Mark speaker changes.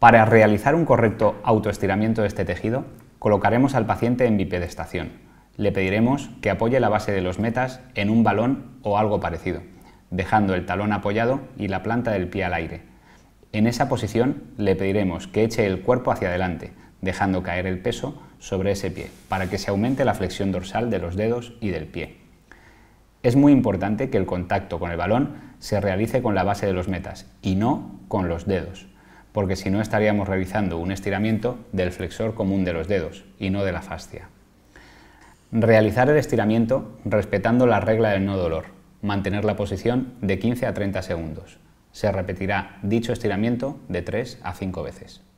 Speaker 1: Para realizar un correcto autoestiramiento de este tejido, colocaremos al paciente en bipedestación. Le pediremos que apoye la base de los metas en un balón o algo parecido, dejando el talón apoyado y la planta del pie al aire. En esa posición le pediremos que eche el cuerpo hacia adelante, dejando caer el peso sobre ese pie, para que se aumente la flexión dorsal de los dedos y del pie. Es muy importante que el contacto con el balón se realice con la base de los metas y no con los dedos porque si no estaríamos realizando un estiramiento del flexor común de los dedos y no de la fascia. Realizar el estiramiento respetando la regla del no dolor. Mantener la posición de 15 a 30 segundos. Se repetirá dicho estiramiento de 3 a 5 veces.